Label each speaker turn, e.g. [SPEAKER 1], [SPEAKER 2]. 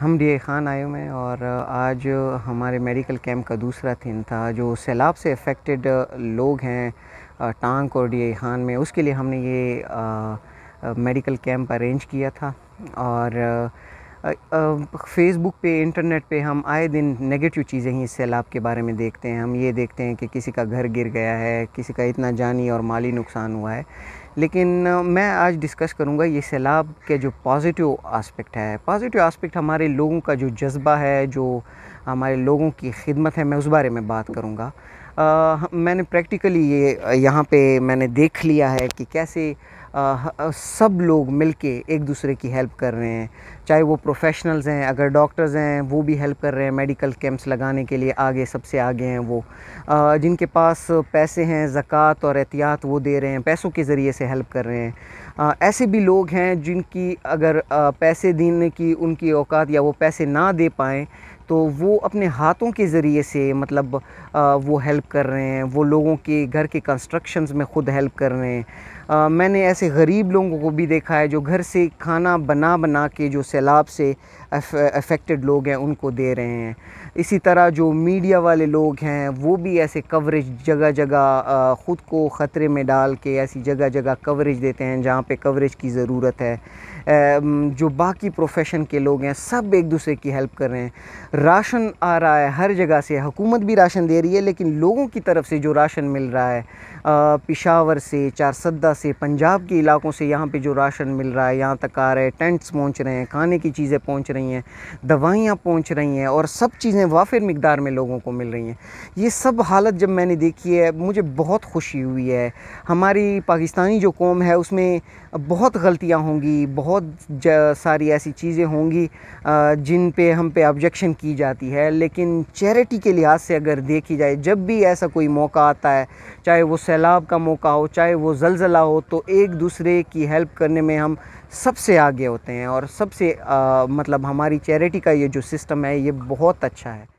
[SPEAKER 1] हम डी खान आए हुए हैं और आज हमारे मेडिकल कैंप का दूसरा दिन था जो सैलाब से अफेक्टेड लोग हैं टांग और डी खान में उसके लिए हमने ये आ, मेडिकल कैंप अरेंज किया था और फेसबुक पे इंटरनेट पे हम आए दिन नेगेटिव चीज़ें ही सैलाब के बारे में देखते हैं हम ये देखते हैं कि किसी का घर गिर गया है किसी का इतना जानी और माली नुकसान हुआ है लेकिन मैं आज डिस्कस करूँगा ये सैलाब के जो पॉजिटिव आस्पेक्ट है पॉजिटिव आस्पेक्ट हमारे लोगों का जो जज्बा है जो हमारे लोगों की खिदमत है मैं उस बारे में बात करूँगा मैंने प्रैक्टिकली ये यहाँ पे मैंने देख लिया है कि कैसे सब लोग मिलके एक दूसरे की हेल्प कर रहे हैं चाहे वो प्रोफेशनल्स हैं अगर डॉक्टर्स हैं वो भी हेल्प कर रहे हैं मेडिकल कैंप्स लगाने के लिए आगे सबसे आगे हैं वो जिनके पास पैसे हैं ज़क़़त और एहतियात वो दे रहे हैं पैसों के ज़रिए से हेल्प कर रहे हैं ऐसे भी लोग हैं जिनकी अगर पैसे देने की उनकी औकात या वो पैसे ना दे पाएँ तो वो अपने हाथों के ज़रिए से मतलब आ, वो हेल्प कर रहे हैं वो लोगों के घर के कंस्ट्रक्शंस में ख़ुद हेल्प कर रहे हैं आ, मैंने ऐसे गरीब लोगों को भी देखा है जो घर से खाना बना बना के जो सैलाब से अफेक्टेड लोग हैं उनको दे रहे हैं इसी तरह जो मीडिया वाले लोग हैं वो भी ऐसे कवरेज जगह जगह ख़ुद को ख़तरे में डाल के ऐसी जगह जगह कवरेज देते हैं जहाँ पे कवरेज की ज़रूरत है जो बाकी प्रोफेशन के लोग हैं सब एक दूसरे की हेल्प कर रहे हैं राशन आ रहा है हर जगह से हुकूमत भी राशन दे रही है लेकिन लोगों की तरफ से जो राशन मिल रहा है पिशावर से चारसद्दा से पंजाब के इलाकों से यहाँ पे जो राशन मिल रहा है यहाँ तक आ रहे हैं टेंट्स पहुँच रहे हैं खाने की चीज़ें पहुँच रही हैं दवाइयाँ पहुँच रही हैं और सब चीज़ें वाफिर मकदार में लोगों को मिल रही हैं ये सब हालत जब मैंने देखी है मुझे बहुत खुशी हुई है हमारी पाकिस्तानी जो कौम है उसमें बहुत गलतियाँ होंगी बहुत बहुत सारी ऐसी चीज़ें होंगी जिन पे हम पे ऑब्जेक्शन की जाती है लेकिन चैरिटी के लिहाज से अगर देखी जाए जब भी ऐसा कोई मौका आता है चाहे वो सैलाब का मौका हो चाहे वो जलज़ला हो तो एक दूसरे की हेल्प करने में हम सबसे आगे होते हैं और सबसे आ, मतलब हमारी चैरिटी का ये जो सिस्टम है ये बहुत अच्छा है